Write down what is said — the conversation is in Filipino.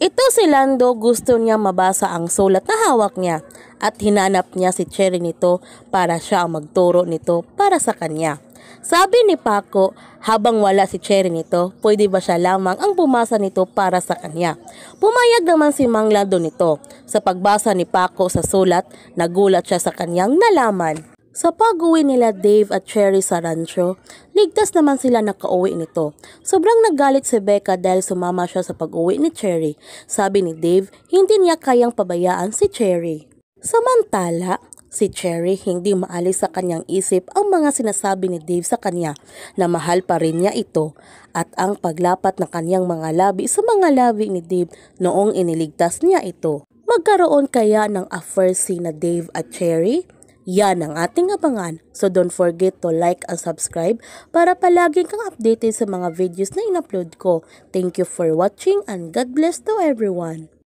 Ito si Lando gusto niya mabasa ang sulat na hawak niya at hinanap niya si Cherry nito para siya ang magturo nito para sa kanya. Sabi ni Paco, habang wala si Cherry nito, pwede ba siya lamang ang bumasa nito para sa kanya? Pumayag naman si Mang Lando nito. Sa pagbasa ni Paco sa sulat, nagulat siya sa kanyang nalaman. Sa pag-uwi nila Dave at Cherry sa rancho, ligtas naman sila nakauwi nito. Sobrang nagalit si Becca dahil sumama siya sa pag-uwi ni Cherry. Sabi ni Dave, hindi niya kayang pabayaan si Cherry. Samantala, si Cherry hindi maalis sa kanyang isip ang mga sinasabi ni Dave sa kanya na mahal pa rin niya ito at ang paglapat ng kanyang mga labi sa mga labi ni Dave noong iniligtas niya ito. Magkaroon kaya ng affair si na Dave at Cherry? Yan ang ating abangan. So don't forget to like and subscribe para palaging kang updated sa mga videos na in-upload ko. Thank you for watching and God bless to everyone.